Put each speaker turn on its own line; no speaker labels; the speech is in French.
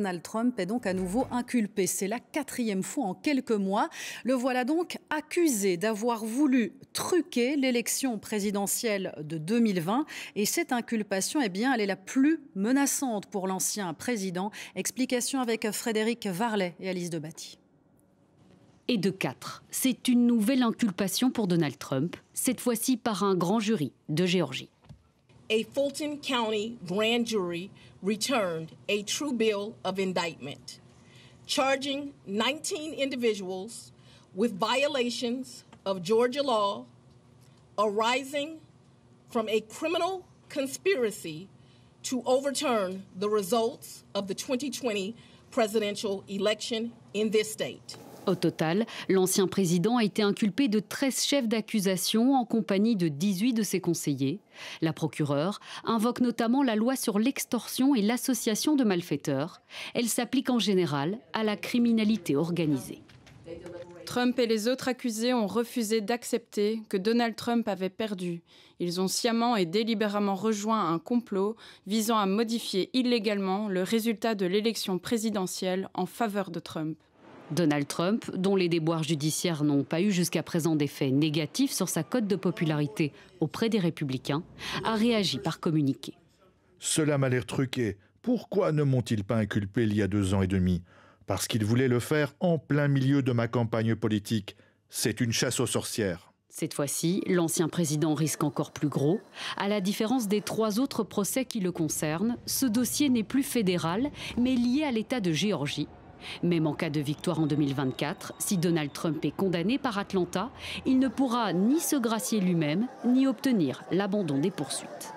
Donald Trump est donc à nouveau inculpé. C'est la quatrième fois en quelques mois. Le voilà donc accusé d'avoir voulu truquer l'élection présidentielle de 2020. Et cette inculpation, eh bien, elle est la plus menaçante pour l'ancien président. Explication avec Frédéric Varlet et Alice Debati.
Et de quatre, C'est une nouvelle inculpation pour Donald Trump, cette fois-ci par un grand jury de Géorgie.
a Fulton County grand jury returned a true bill of indictment, charging 19 individuals with violations of Georgia law arising from a criminal conspiracy to overturn the results of the 2020 presidential election in this state.
Au total, l'ancien président a été inculpé de 13 chefs d'accusation en compagnie de 18 de ses conseillers. La procureure invoque notamment la loi sur l'extorsion et l'association de malfaiteurs. Elle s'applique en général à la criminalité organisée.
Trump et les autres accusés ont refusé d'accepter que Donald Trump avait perdu. Ils ont sciemment et délibérément rejoint un complot visant à modifier illégalement le résultat de l'élection présidentielle en faveur de Trump.
Donald Trump, dont les déboires judiciaires n'ont pas eu jusqu'à présent d'effet négatif sur sa cote de popularité auprès des républicains, a réagi par communiqué. Cela m'a l'air truqué. Pourquoi ne m'ont-ils pas inculpé il y a deux ans et demi Parce qu'ils voulaient le faire en plein milieu de ma campagne politique. C'est une chasse aux sorcières. Cette fois-ci, l'ancien président risque encore plus gros. À la différence des trois autres procès qui le concernent, ce dossier n'est plus fédéral, mais lié à l'État de Géorgie, même en cas de victoire en 2024, si Donald Trump est condamné par Atlanta, il ne pourra ni se gracier lui-même, ni obtenir l'abandon des poursuites.